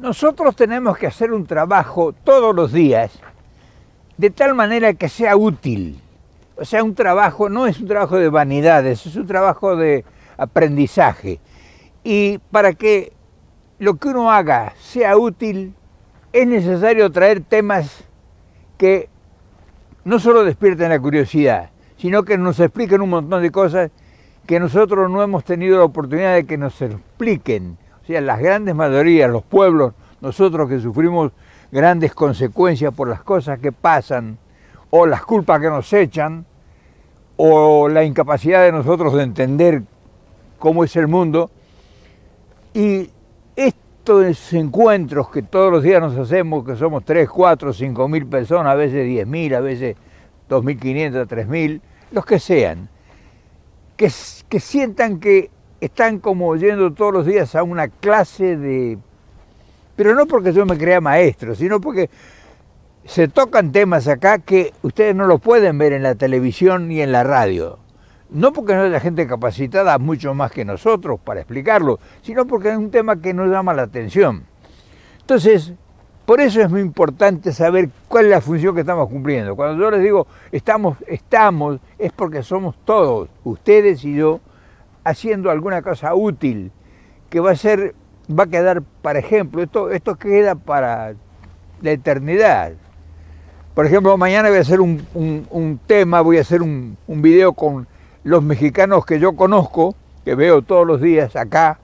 Nosotros tenemos que hacer un trabajo todos los días de tal manera que sea útil. O sea, un trabajo no es un trabajo de vanidades, es un trabajo de aprendizaje. Y para que lo que uno haga sea útil, es necesario traer temas que no solo despierten la curiosidad, sino que nos expliquen un montón de cosas que nosotros no hemos tenido la oportunidad de que nos expliquen o sea, las grandes mayorías, los pueblos, nosotros que sufrimos grandes consecuencias por las cosas que pasan, o las culpas que nos echan, o la incapacidad de nosotros de entender cómo es el mundo. Y estos encuentros que todos los días nos hacemos, que somos 3, 4, 5 mil personas, a veces 10 mil, a veces 2.500, 3.000, los que sean, que, que sientan que están como yendo todos los días a una clase de... Pero no porque yo me crea maestro, sino porque se tocan temas acá que ustedes no los pueden ver en la televisión ni en la radio. No porque no haya gente capacitada, mucho más que nosotros, para explicarlo, sino porque es un tema que nos llama la atención. Entonces, por eso es muy importante saber cuál es la función que estamos cumpliendo. Cuando yo les digo estamos, estamos, es porque somos todos, ustedes y yo, haciendo alguna cosa útil que va a ser, va a quedar, por ejemplo, esto, esto queda para la eternidad. Por ejemplo, mañana voy a hacer un, tema, voy a hacer un, video con los mexicanos que yo conozco, que veo todos los días acá,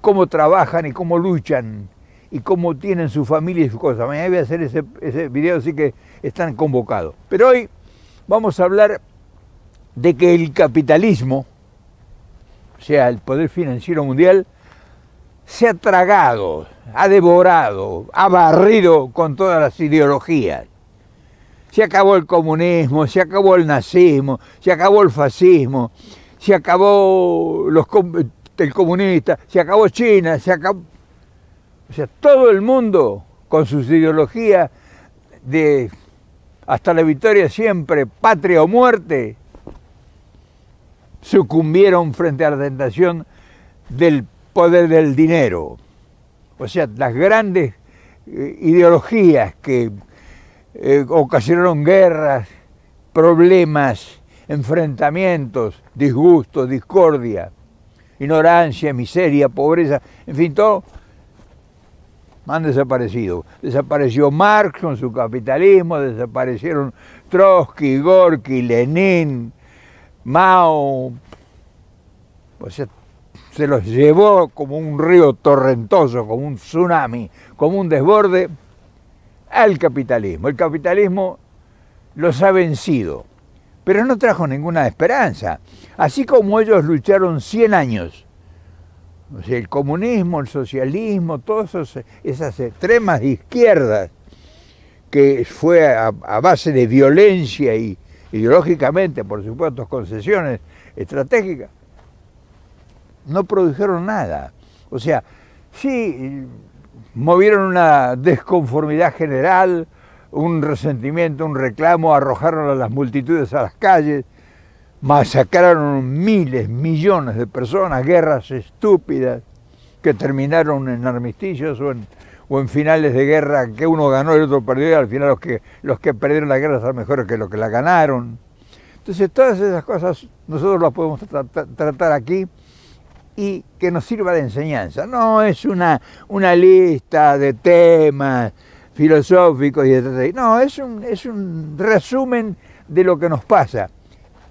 cómo trabajan y cómo luchan y cómo tienen su familia y sus cosas. Mañana voy a hacer ese, ese video, así que están convocados. Pero hoy vamos a hablar de que el capitalismo, o sea, el poder financiero mundial, se ha tragado, ha devorado, ha barrido con todas las ideologías. Se acabó el comunismo, se acabó el nazismo, se acabó el fascismo, se acabó el comunista, se acabó China, se acabó... O sea, todo el mundo con sus ideologías de hasta la victoria siempre, patria o muerte, sucumbieron frente a la tentación del poder del dinero. O sea, las grandes eh, ideologías que eh, ocasionaron guerras, problemas, enfrentamientos, disgustos, discordia, ignorancia, miseria, pobreza, en fin, todo han desaparecido. Desapareció Marx con su capitalismo, desaparecieron Trotsky, Gorky, Lenin, Mao, pues se los llevó como un río torrentoso, como un tsunami, como un desborde al capitalismo. El capitalismo los ha vencido, pero no trajo ninguna esperanza. Así como ellos lucharon 100 años, el comunismo, el socialismo, todas esas extremas izquierdas que fue a base de violencia y, ideológicamente, por supuesto, concesiones estratégicas, no produjeron nada. O sea, sí movieron una desconformidad general, un resentimiento, un reclamo, arrojaron a las multitudes a las calles, masacraron miles, millones de personas, guerras estúpidas que terminaron en armisticios o en o en finales de guerra que uno ganó y el otro perdió y al final los que, los que perdieron la guerra son mejores que los que la ganaron. Entonces todas esas cosas nosotros las podemos tratar aquí y que nos sirva de enseñanza. No es una, una lista de temas filosóficos y etc. No, es un, es un resumen de lo que nos pasa.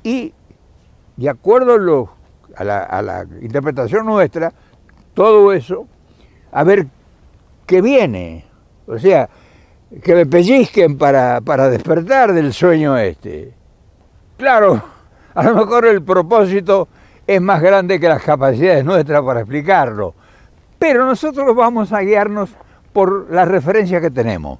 Y de acuerdo a, la, a la interpretación nuestra, todo eso, a ver que viene. O sea, que me pellizquen para, despertar del sueño este. Claro, a lo mejor el propósito es más grande que las capacidades nuestras para explicarlo, pero nosotros vamos a guiarnos por las referencias que tenemos.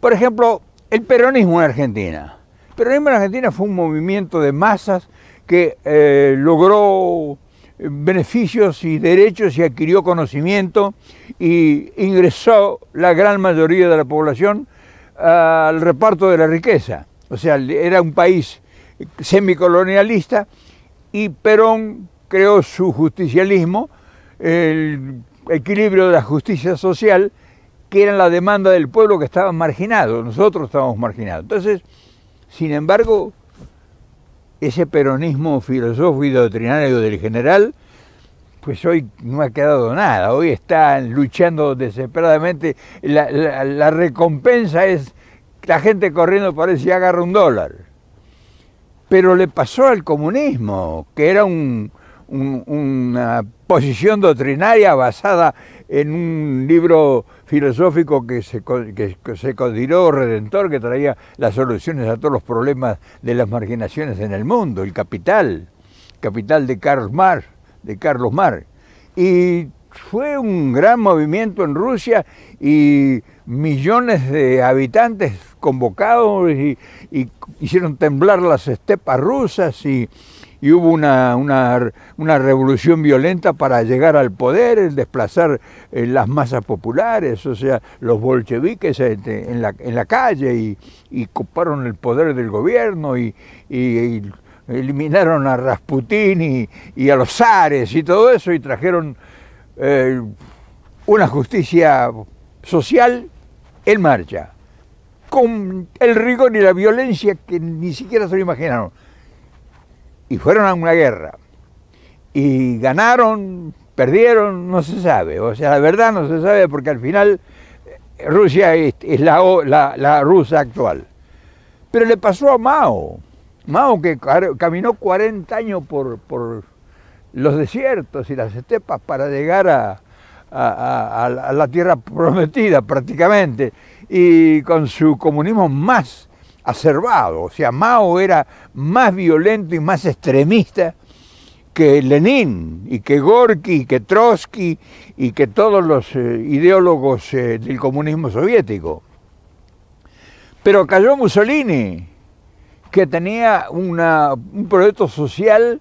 Por ejemplo, el peronismo en Argentina. El peronismo en Argentina fue un movimiento de masas que eh, logró beneficios y derechos y adquirió conocimiento y ingresó la gran mayoría de la población al reparto de la riqueza. O sea, era un país semicolonialista y Perón creó su justicialismo, el equilibrio de la justicia social, que era la demanda del pueblo que estaba marginado, nosotros estábamos marginados. Entonces, sin embargo, ese peronismo filosófico y doctrinario del general, pues hoy no ha quedado nada, hoy están luchando desesperadamente, la, recompensa es la gente corriendo por él y agarra un dólar. Pero le pasó al comunismo, que era una posición doctrinaria basada en un libro filosófico que se, que se consideró redentor, que traía las soluciones a todos los problemas de las marginaciones en el mundo, el capital, capital de Carlos Marx, de Carlos Y fue un gran movimiento en Rusia y millones de habitantes convocados y, y hicieron temblar las estepas rusas y y hubo una, una, una revolución violenta para llegar al poder, el desplazar eh, las masas populares, o sea, los bolcheviques en la, calle y, y, ocuparon el poder del gobierno y, eliminaron a Rasputín y, a los zares y todo eso y trajeron eh, una justicia social en marcha, con el rigor y la violencia que ni siquiera se lo imaginaron y fueron a una guerra. Y ganaron, perdieron, no se sabe. O sea, la verdad no se sabe porque al final eh, Rusia es, la, la, rusa actual. Pero le pasó a Mao. Mao que caminó 40 años por, los desiertos y las estepas para llegar a, a la tierra prometida prácticamente. Y con su comunismo más o sea, Mao era más violento y más extremista que Lenin y que Gorky y que Trotsky y que todos los eh, ideólogos eh, del comunismo soviético. Pero cayó Mussolini, que tenía un proyecto social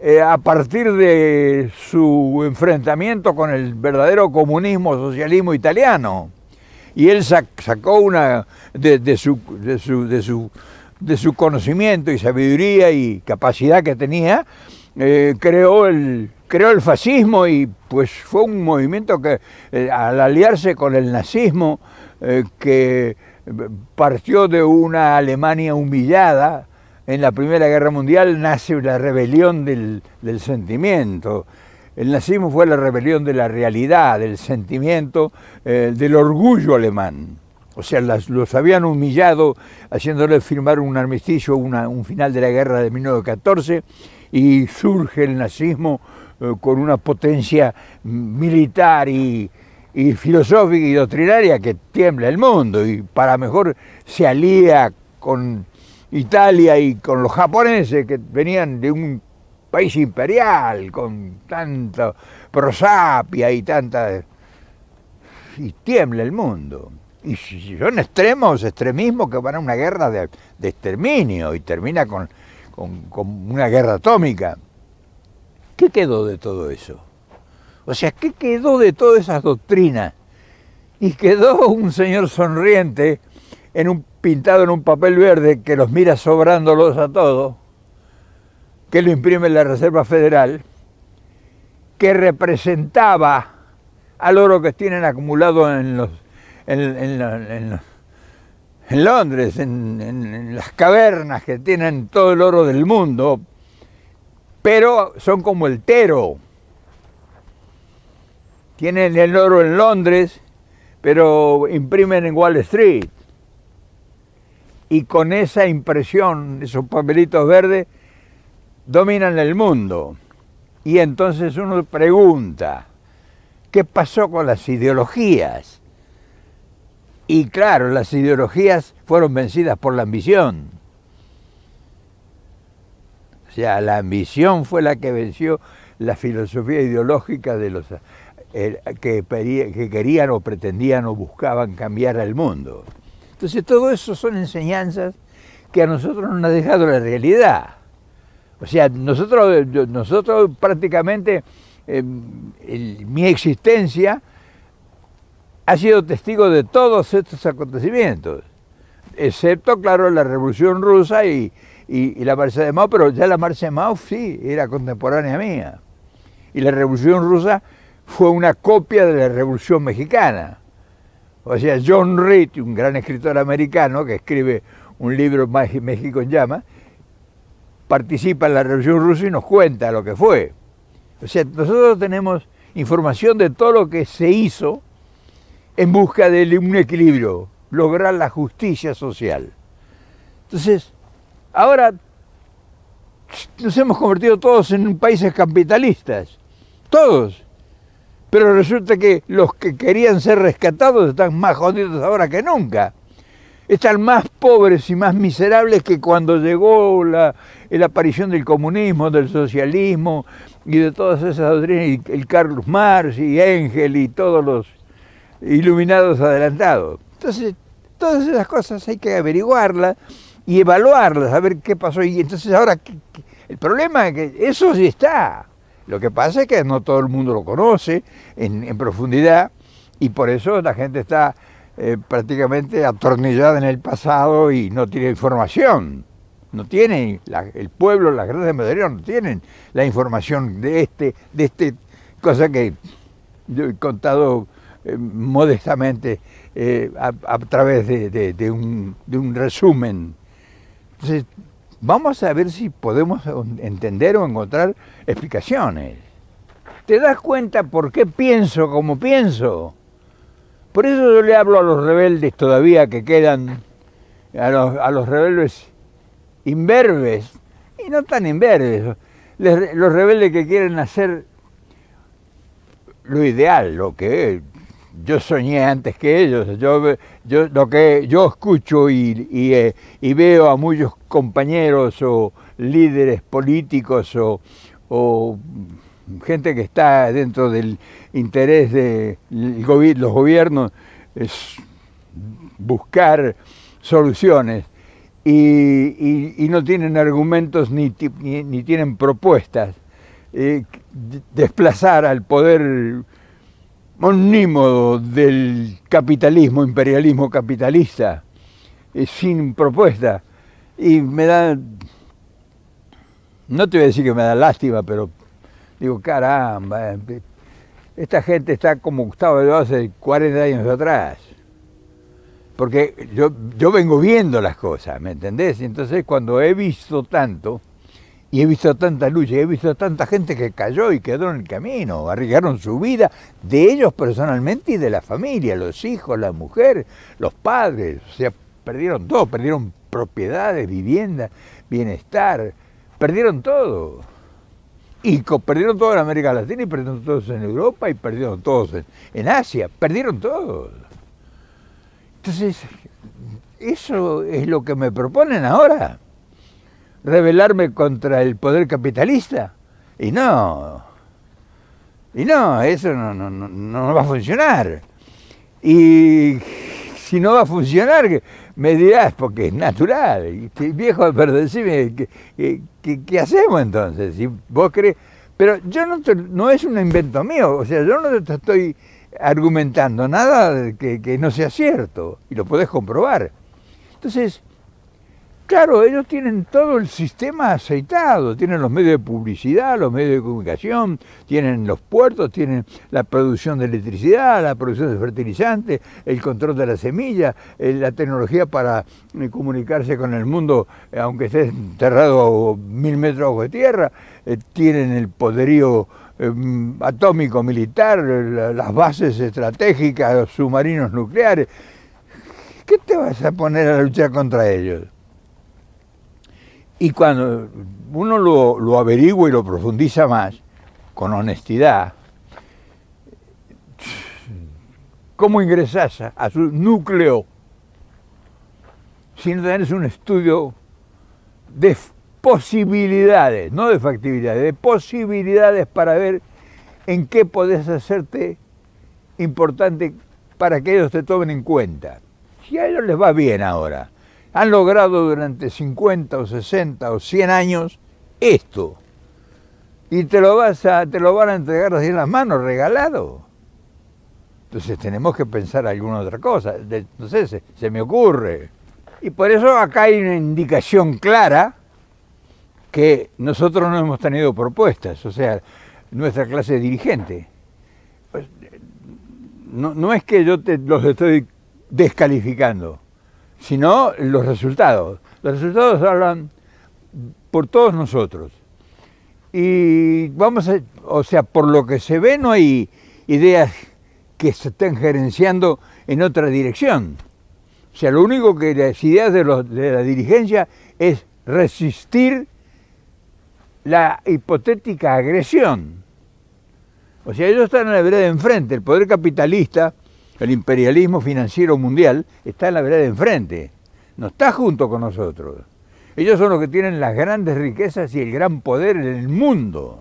eh, a partir de su enfrentamiento con el verdadero comunismo socialismo italiano y él sacó una de, su, de, su, de, su, de su conocimiento y sabiduría y capacidad que tenía, eh, creó, el, creó el fascismo y pues fue un movimiento que eh, al aliarse con el nazismo, eh, que partió de una Alemania humillada, en la Primera Guerra Mundial nace la rebelión del, del sentimiento, el nazismo fue la rebelión de la realidad, del sentimiento, eh, del orgullo alemán. O sea, los habían humillado haciéndoles firmar un armisticio, un final de la guerra de 1914, y surge el nazismo eh, con una potencia militar y filosófica y doctrinaria que tiembla el mundo y para mejor se alía con Italia y con los japoneses que venían de un país imperial, con tanta prosapia y tanta... Y tiembla el mundo. Y son extremos, extremismos que van a una guerra de, exterminio y termina con, con una guerra atómica. ¿Qué quedó de todo eso? O sea, ¿qué quedó de todas esas doctrinas? Y quedó un señor sonriente en un pintado en un papel verde que los mira sobrándolos a todos que lo imprime la Reserva Federal, que representaba al oro que tienen acumulado en, los, en, Londres, en las cavernas que tienen todo el oro del mundo, pero son como el tero. Tienen el oro en Londres, pero imprimen en Wall Street. Y con esa impresión, esos papelitos verdes, dominan el mundo. Y entonces uno pregunta, ¿qué pasó con las ideologías? Y claro, las ideologías fueron vencidas por la ambición. O sea, la ambición fue la que venció la filosofía ideológica de los eh, que, querían o pretendían o buscaban cambiar al mundo. Entonces todo eso son enseñanzas que a nosotros nos ha dejado la realidad. O sea, nosotros, nosotros prácticamente, em, mi existencia ha sido testigo de todos estos acontecimientos, excepto, claro, la Revolución Rusa y, la Marcha de Mao, pero ya la Marcha de Mao sí, era contemporánea mía. Y la Revolución Rusa fue una copia de la Revolución Mexicana. O sea, John Reed, un gran escritor americano que escribe un libro México en llamas, participa en la Revolución Rusa y nos cuenta lo que fue. O sea, nosotros tenemos información de todo lo que se hizo en busca de un equilibrio, lograr la justicia social. Entonces, ahora nos hemos convertido todos en países capitalistas, todos. Pero resulta que los que querían ser rescatados están más jodidos ahora que nunca. Están más pobres y más miserables que cuando llegó la, la aparición del comunismo, del socialismo y de todas esas doctrinas, el Carlos Marx y Engel y todos los iluminados adelantados. Entonces, todas esas cosas hay que averiguarlas y evaluarlas, a ver qué pasó. Y entonces ahora, el problema es que eso sí está. Lo que pasa es que no todo el mundo lo conoce en, profundidad y por eso la gente está eh, prácticamente atornillada en el pasado y no tiene información no tienen, el pueblo, las grandes madereras no tienen la información de este, de este, cosa que yo he contado eh, modestamente eh, a, través de, un, resumen. Entonces, vamos a ver si podemos entender o encontrar explicaciones. ¿Te das cuenta por qué pienso como pienso? Por eso yo le hablo a los rebeldes todavía que quedan, a los rebeldes imberbes, y no tan imberbes, los rebeldes que quieren hacer lo ideal, lo que yo soñé antes que ellos, yo, yo lo que yo escucho eh, y, veo a muchos compañeros o líderes políticos o, o gente que está dentro del interés de los gobiernos es buscar soluciones y, no tienen argumentos ni, ni, tienen propuestas. Eh, desplazar al poder onímodo del capitalismo, imperialismo capitalista, eh, sin propuesta. Y me da, no te voy a decir que me da lástima, pero digo, caramba, eh, esta gente está como Gustavo de hace 40 años atrás porque yo, yo vengo viendo las cosas, ¿me entendés? Y Entonces cuando he visto tanto, y he visto tanta lucha, y he visto tanta gente que cayó y quedó en el camino, arriesgaron su vida, de ellos personalmente y de la familia, los hijos, la mujer, los padres, o sea, perdieron todo, perdieron propiedades, vivienda, bienestar, perdieron todo. Y perdieron todo en América Latina, y perdieron todos en Europa, y perdieron todos en, en Asia, perdieron todo. Entonces, eso es lo que me proponen ahora, rebelarme contra el poder capitalista. Y no, y no, eso no, no, no, va a funcionar. Y si no va a funcionar, me dirás, porque es natural. Y viejo, pero decime, ¿qué, hacemos entonces? Si vos crees... Pero yo no, te, no es un invento mío, o sea, yo no estoy argumentando nada que, no sea cierto, y lo puedes comprobar. Entonces, Claro, ellos tienen todo el sistema aceitado, tienen los medios de publicidad, los medios de comunicación, tienen los puertos, tienen la producción de electricidad, la producción de fertilizantes, el control de la semilla, eh, la tecnología para eh, comunicarse con el mundo, eh, aunque esté enterrado a mil metros bajo de tierra, tienen el poderío Em, atómico militar, las bases estratégicas, los submarinos nucleares. ¿Qué te vas a poner a luchar contra ellos? Y cuando uno lo, averigua y lo profundiza más, con honestidad, ¿cómo ingresas a su núcleo? Sin tener un estudio de posibilidades, no de factibilidad, de posibilidades para ver en qué podés hacerte importante para que ellos te tomen en cuenta. Si a ellos les va bien ahora, han logrado durante 50 o 60 o 100 años esto. Y te lo, vas a, te lo van a entregar así en las manos, regalado. Entonces tenemos que pensar alguna otra cosa. No sé, se me ocurre. Y por eso acá hay una indicación clara que nosotros no hemos tenido propuestas, o sea, nuestra clase dirigente. Pues, no, es que yo te, los estoy descalificando, sino los resultados. Los resultados hablan por todos nosotros. Y vamos a, o sea, por lo que se ve no hay ideas que se estén gerenciando en otra dirección. O sea, lo único que las ideas de, los, de la dirigencia es resistir la hipotética agresión. O sea, ellos están en la vereda de enfrente, el poder capitalista, el imperialismo financiero mundial, está en la vereda de enfrente, no está junto con nosotros. Ellos son los que tienen las grandes riquezas y el gran poder en el mundo.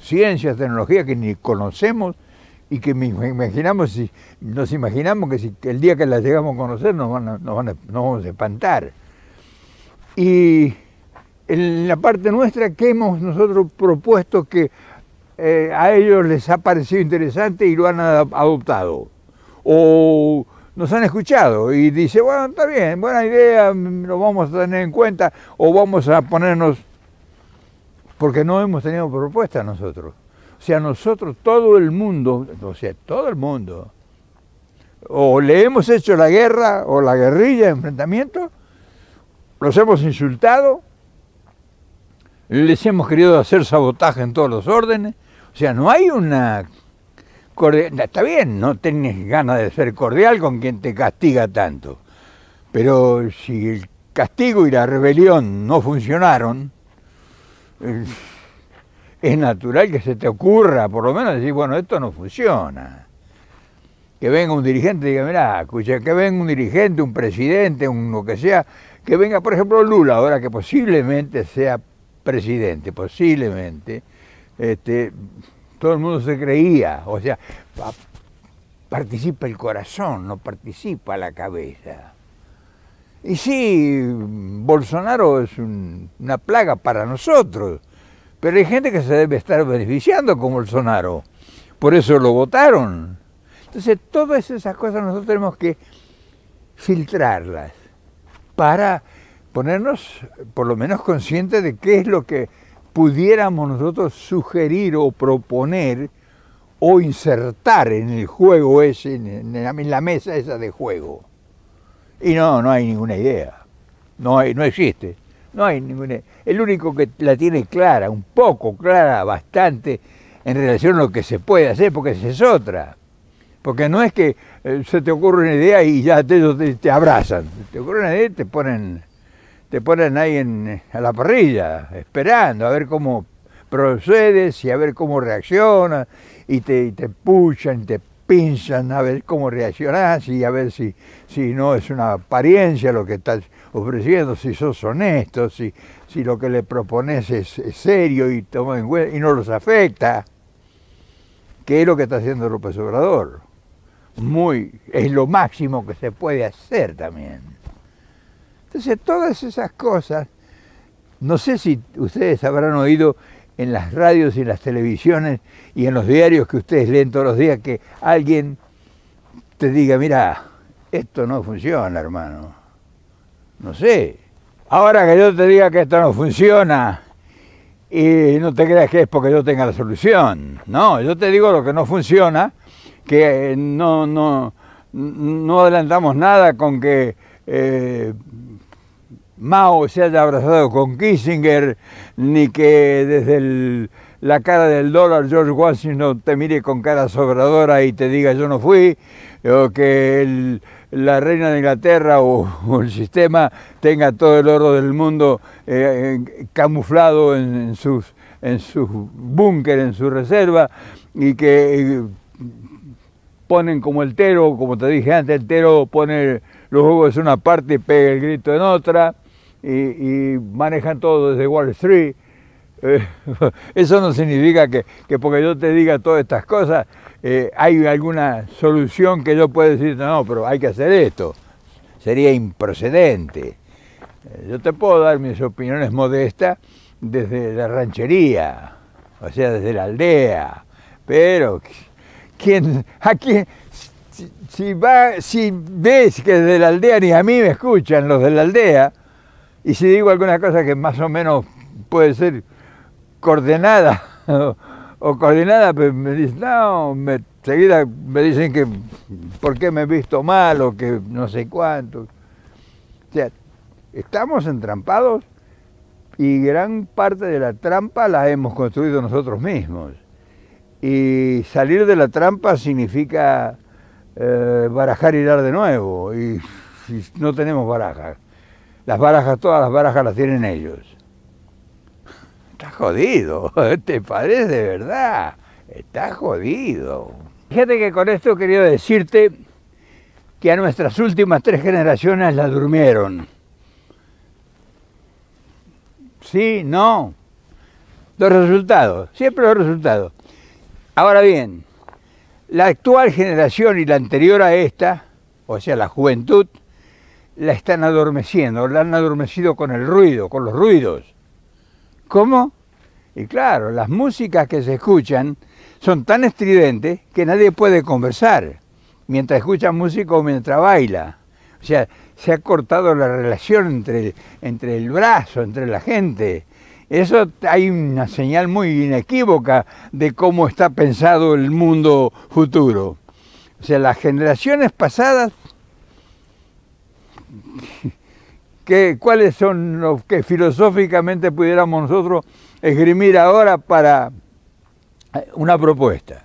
Ciencias, tecnología que ni conocemos y que imaginamos nos imaginamos que si el día que las llegamos a conocer nos, van nos, vamos a espantar. Y en la parte nuestra, ¿qué hemos nosotros propuesto que eh, a ellos les ha parecido interesante y lo han adoptado? O nos han escuchado y dice, bueno, está bien, buena idea, lo vamos a tener en cuenta o vamos a ponernos, porque no hemos tenido propuesta nosotros. O sea, nosotros, todo el mundo, o sea, todo el mundo, o le hemos hecho la guerra o la guerrilla, de enfrentamiento, los hemos insultado, les hemos querido hacer sabotaje en todos los órdenes. O sea, no hay una... Está bien, no tenés ganas de ser cordial con quien te castiga tanto. Pero si el castigo y la rebelión no funcionaron, eh, es natural que se te ocurra, por lo menos, decir, bueno, esto no funciona. Que venga un dirigente y diga, mirá, escucha, que venga un dirigente, un presidente, un lo que sea, que venga, por ejemplo, Lula, ahora que posiblemente sea presidente, posiblemente, este, todo el mundo se creía, o sea, participa el corazón, no participa la cabeza. Y sí, Bolsonaro es una plaga para nosotros, pero hay gente que se debe estar beneficiando con Bolsonaro, por eso lo votaron. Entonces, todas esas cosas nosotros tenemos que filtrarlas para ponernos eh, por lo menos conscientes de qué es lo que pudiéramos nosotros sugerir o proponer o insertar en el juego ese, en la mesa esa de juego. Y no, no hay ninguna idea. No, no existe. No hay ninguna. El único que la tiene clara, un poco clara, bastante, en relación a lo que se puede hacer, porque esa es otra. Porque no es que eh, se te ocurre una idea y ya te, te, te abrazan. Te ocurre una idea y te ponen te ponen ahí en, eh, a la parrilla, esperando a ver cómo procedes y a ver cómo reaccionas, y te, y te puchan, te pinchan, a ver cómo reaccionás y a ver si, si no es una apariencia lo que estás ofreciendo, si sos honesto, si, si lo que le propones es, serio y, toma en y no los afecta, que es lo que está haciendo López Obrador. Muy, es lo máximo que se puede hacer también. Entonces todas esas cosas, no sé si ustedes habrán oído en las radios y en las televisiones y en los diarios que ustedes leen todos los días que alguien te diga, mira, esto no funciona, hermano. No sé. Ahora que yo te diga que esto no funciona y no te creas que es porque yo tenga la solución. No, yo te digo lo que no funciona, que eh, no, no, no adelantamos nada con que eh, Mao se haya abrazado con Kissinger, ni que desde la cara del dólar George Washington te mire con cara sobradora y te diga yo no fui, o que la reina de Inglaterra o, el sistema tenga todo el oro del mundo eh, camuflado en, sus en su búnker, en su reserva, y que eh, ponen como el tero, como te dije antes, el tero pone los huevos en una parte y pega el grito en otra y, manejan todo desde Wall Street. Eh, eso no significa que, porque yo te diga todas estas cosas, eh, hay alguna solución que yo pueda decir, no, pero hay que hacer esto. Sería improcedente. Eh, yo te puedo dar mis opiniones modestas desde la ranchería, o sea, desde la aldea, pero ¿quién, ¿a Si, va, si ves que desde la aldea ni a mí me escuchan los de la aldea, y si digo alguna cosa que más o menos puede ser coordenada o, coordinada, pues me dicen, no, me, seguida me dicen que por qué me he visto mal o que no sé cuánto. O sea, estamos entrampados y gran parte de la trampa la hemos construido nosotros mismos. Y salir de la trampa significa eh, barajar y dar de nuevo, y, y no tenemos barajas. Las barajas, todas las barajas las tienen ellos. Está jodido, te parece de verdad. está jodido. Fíjate que con esto quería decirte que a nuestras últimas tres generaciones la durmieron. Sí, no. Los resultados, siempre los resultados. Ahora bien, la actual generación y la anterior a esta, o sea, la juventud, la están adormeciendo, la han adormecido con el ruido, con los ruidos. ¿Cómo? Y claro, las músicas que se escuchan son tan estridentes que nadie puede conversar mientras escucha música o mientras baila. O sea, se ha cortado la relación entre, entre el brazo, entre la gente. Eso hay una señal muy inequívoca de cómo está pensado el mundo futuro. O sea, las generaciones pasadas ¿Qué, ¿Cuáles son los que filosóficamente pudiéramos nosotros esgrimir ahora para eh, una propuesta?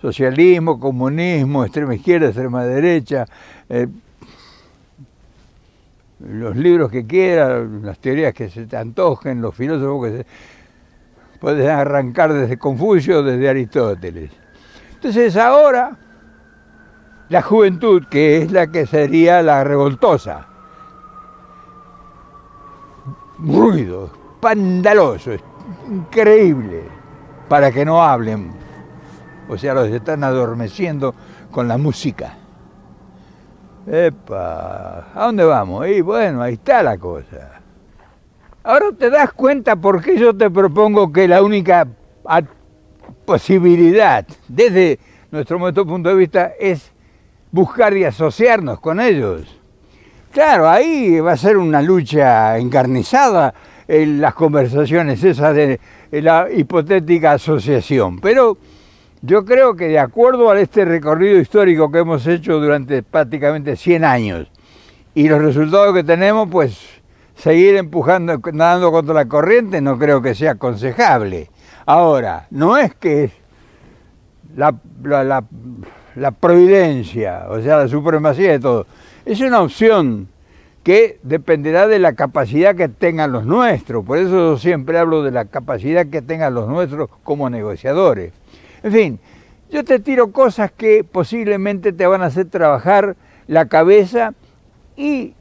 Socialismo, comunismo, extrema izquierda, extrema derecha, eh, los libros que quieras, las teorías que se te antojen, los filósofos que se... Puedes arrancar desde Confucio, desde Aristóteles. Entonces ahora la juventud, que es la que sería la revoltosa. Ruido, pandaloso increíble, para que no hablen. O sea, los están adormeciendo con la música. Epa, ¿a dónde vamos? Y bueno, ahí está la cosa. Ahora te das cuenta por qué yo te propongo que la única posibilidad, desde nuestro punto de vista, es buscar y asociarnos con ellos. Claro, ahí va a ser una lucha encarnizada en eh, las conversaciones esas de eh, la hipotética asociación, pero yo creo que de acuerdo a este recorrido histórico que hemos hecho durante prácticamente 100 años y los resultados que tenemos, pues seguir empujando, nadando contra la corriente no creo que sea aconsejable. Ahora, no es que la, la la providencia, o sea, la supremacía de todo. Es una opción que dependerá de la capacidad que tengan los nuestros. Por eso yo siempre hablo de la capacidad que tengan los nuestros como negociadores. En fin, yo te tiro cosas que posiblemente te van a hacer trabajar la cabeza y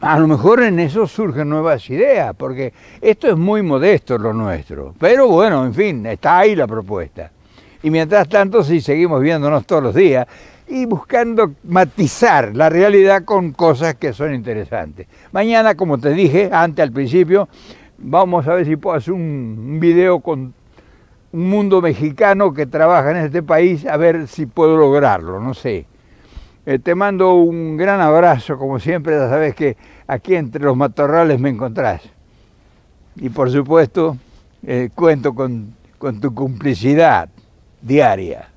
a lo mejor en eso surgen nuevas ideas, porque esto es muy modesto lo nuestro. Pero bueno, en fin, está ahí la propuesta. Y mientras tanto, si seguimos viéndonos todos los días y buscando matizar la realidad con cosas que son interesantes. Mañana, como te dije antes al principio, vamos a ver si puedo hacer un video con un mundo mexicano que trabaja en este país, a ver si puedo lograrlo, no sé. Eh, te mando un gran abrazo, como siempre, ya sabes que aquí entre los matorrales me encontrás. Y por supuesto, eh, cuento con, con tu complicidad. the area.